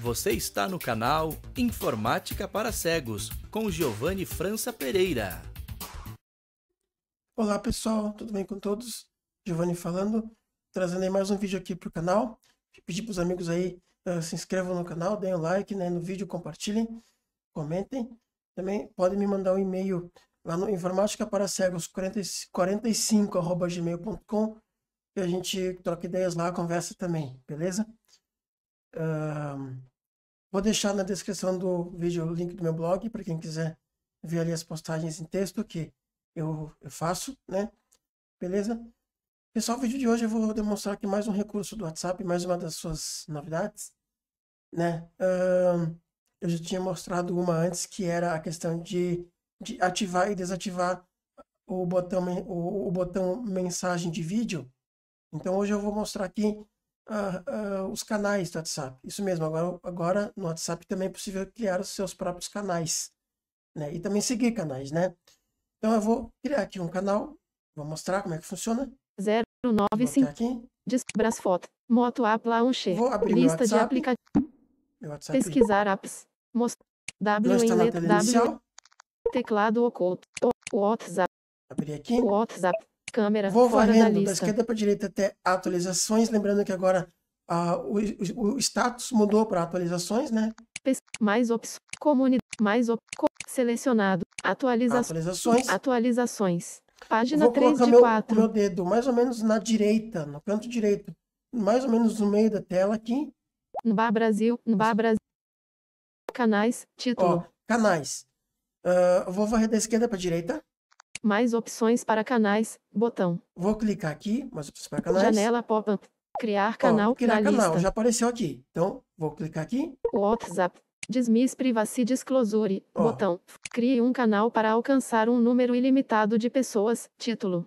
Você está no canal Informática para Cegos, com Giovanni França Pereira. Olá pessoal, tudo bem com todos? Giovanni falando, trazendo aí mais um vídeo aqui para o canal. Pedir para os amigos aí uh, se inscrevam no canal, deem o um like né, no vídeo, compartilhem, comentem. Também podem me mandar um e-mail lá no informática para cegos 45 gmail.com e a gente troca ideias lá, conversa também, beleza? Uh, vou deixar na descrição do vídeo o link do meu blog para quem quiser ver ali as postagens em texto que eu, eu faço, né? Beleza? Pessoal, o vídeo de hoje eu vou demonstrar aqui mais um recurso do WhatsApp, mais uma das suas novidades, né? Uh, eu já tinha mostrado uma antes que era a questão de, de ativar e desativar o botão, o, o botão mensagem de vídeo. Então hoje eu vou mostrar aqui a, ah, a, ah, os canais do WhatsApp. Isso mesmo, agora, agora no WhatsApp também é possível criar os seus próprios canais. Né? E também seguir canais, né? Então eu vou criar aqui um canal, vou mostrar como é que funciona. 095 Brasfoto, Moto App Launcher, vou abrir lista de aplicativos. Pesquisar apps. Mostrar. W em letra W. Teclado oculto. WhatsApp. Abrir aqui. WhatsApp. Câmera, Vou fora varrendo da, lista. da esquerda para direita até atualizações, lembrando que agora ah, o, o, status mudou para atualizações, né? Mais opções, comunidade, mais opções selecionado, atualiza atualizações, atualizações. Página Vou 3 de meu, 4. meu dedo mais ou menos na direita, no canto direito, mais ou menos no meio da tela aqui. Bar Brasil, Bar Brasil. Canais, título. Ó, canais. Uh, vou varrer da esquerda para direita. Mais opções para canais, botão. Vou clicar aqui, mais opções para canais. Janela pop-up. Criar canal Ó, criar canal, lista. já apareceu aqui. Então, vou clicar aqui. WhatsApp. Dismiss Privacy Disclosure. Botão. Crie um canal para alcançar um número ilimitado de pessoas. Título.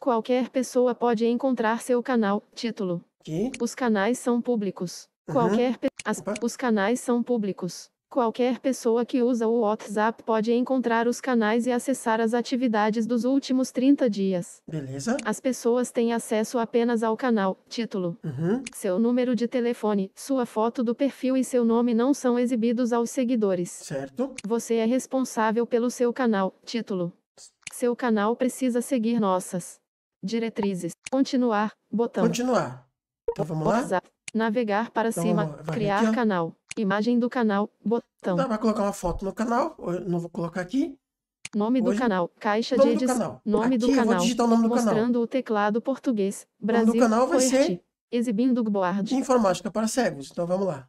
Qualquer pessoa pode encontrar seu canal. Título. Aqui. Os canais são públicos. Uhum. Qualquer pessoa... As... Os canais são públicos. Qualquer pessoa que usa o WhatsApp pode encontrar os canais e acessar as atividades dos últimos 30 dias. Beleza? As pessoas têm acesso apenas ao canal, título, uhum. seu número de telefone, sua foto do perfil e seu nome não são exibidos aos seguidores. Certo? Você é responsável pelo seu canal, título. Seu canal precisa seguir nossas diretrizes. Continuar, botão. Continuar. Então vamos lá? WhatsApp. Navegar para então, cima, criar aqui, canal. Imagem do canal, botão. Dá tá, pra colocar uma foto no canal, não vou colocar aqui. Nome Hoje, do canal, caixa de edição. Nome do canal. Nome aqui do canal. Eu vou digitar o nome do mostrando canal. Mostrando o teclado português. Brasil. O nome do canal vai ser Exibindo o Board. Informática para cegos. Então vamos lá.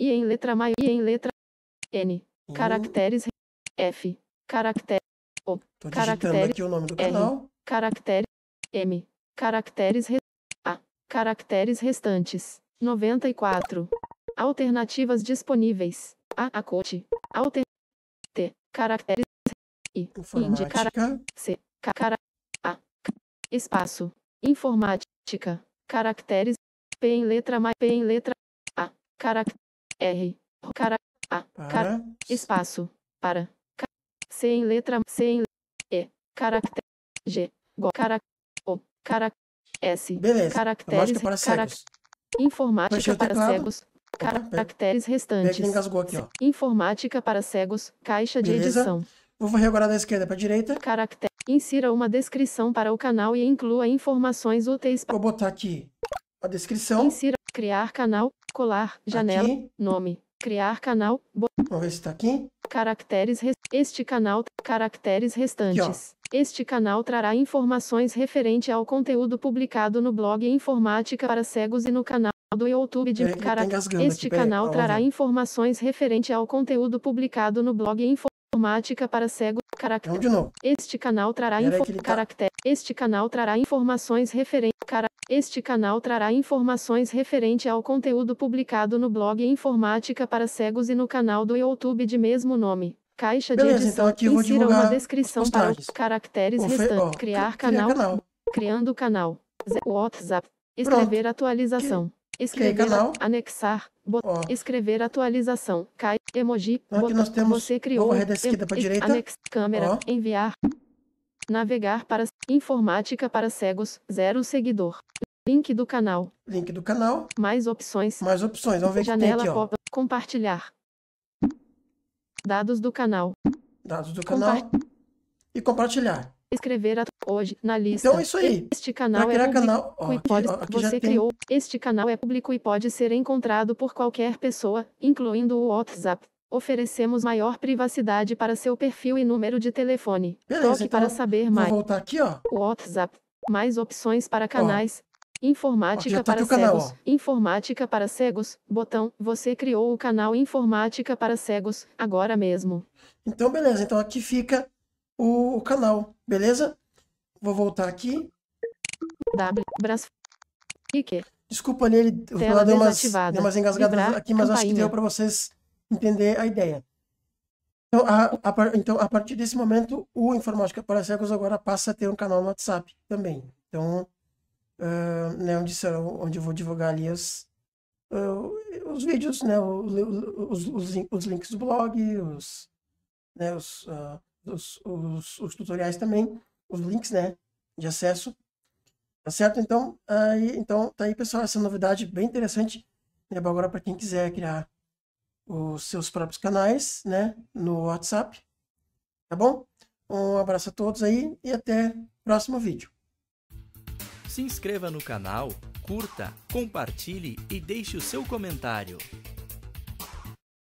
E em letra maior, e em letra N. Hum. Caracteres F. Caractere O. Tô caractere aqui o nome do R, canal. M. Caracteres A. Caracteres restantes. 94. Alternativas disponíveis. A. Acote. Alter. T. Caracteres. I. Indicar. C. Cara. A. Espaço. Informática. Caracteres. P em letra mais. P em letra. A. Carac. R. Cara. A. Cara. Espaço. Para. C em letra. C em. E. caracteres G. Go. Cara. O. Cara. S. Beleza. Caracteres. cegos. informática para cegos. Caracteres restantes. engasgou aqui, ó. Informática para cegos, caixa Beleza. de edição. Vou varrer agora da esquerda para a direita. Caractere. Insira uma descrição para o canal e inclua informações úteis para. Vou botar aqui a descrição. Insira. Criar canal. Colar. Janela. Aqui. Nome. Criar canal. Bo... Vamos ver se está aqui. Caracteres. Rest... Este canal. Caracteres restantes. Aqui, este canal trará informações referente ao conteúdo publicado no blog Informática para Cegos e no canal do YouTube de é, Caracas. Tá este canal trará informações referente ao conteúdo publicado no blog Informática para Cego Caractere. Então, de novo. Este canal trará tá Este canal trará informações referente cara. Este canal trará informações referente ao conteúdo publicado no blog Informática para Cegos e no canal do YouTube de mesmo nome. Caixa Beleza, de então edição. Então aqui eu vou Insira uma descrição para os caracteres restantes. Criar, criar canal. canal. Criando canal. WhatsApp. Escrever Pronto. atualização. Que... Escrever, canal. anexar, botão, escrever atualização, cai, emoji, então, nós temos você criou, correr da esquerda para direita, anex, câmera, ó. enviar, navegar para informática para cegos, zero seguidor, link do canal, link do canal, mais opções, mais opções, vamos ver janela que tem aqui, ó. compartilhar, dados do canal, dados do canal e compartilhar, escrever, Hoje, na lista. Então, é isso aí. Este canal pra é público canal, ó, e pode... Aqui, aqui você criou. Tem. Este canal é público e pode ser encontrado por qualquer pessoa, incluindo o WhatsApp. Oferecemos maior privacidade para seu perfil e número de telefone. Beleza, Toque então, para saber mais. Vou voltar aqui, ó. WhatsApp. Mais opções para canais. Ó. Informática ó, tá para cegos. Ó. Informática para cegos. Botão. Você criou o canal Informática para cegos, agora mesmo. Então, beleza. Então, aqui fica o, o canal, beleza? Vou voltar aqui. W. Brás. Ike. Desculpa ali, ele deu umas, deu umas engasgadas Vibrar, aqui, mas campainha. acho que deu para vocês entender a ideia. Então a, a, então, a partir desse momento, o Informática para Cegos agora passa a ter um canal no WhatsApp também. Então, uh, né, onde, será, onde eu vou divulgar ali os, uh, ah, os vídeos, né, os, os, os, links do blog, os, né, os, uh, os, os, os tutoriais também os links, né, de acesso. Tá certo? Então, aí, então tá aí, pessoal, essa novidade bem interessante, né, agora para quem quiser criar os seus próprios canais, né, no WhatsApp. Tá bom? Um abraço a todos aí e até o próximo vídeo. Se inscreva no canal, curta, compartilhe e deixe o seu comentário.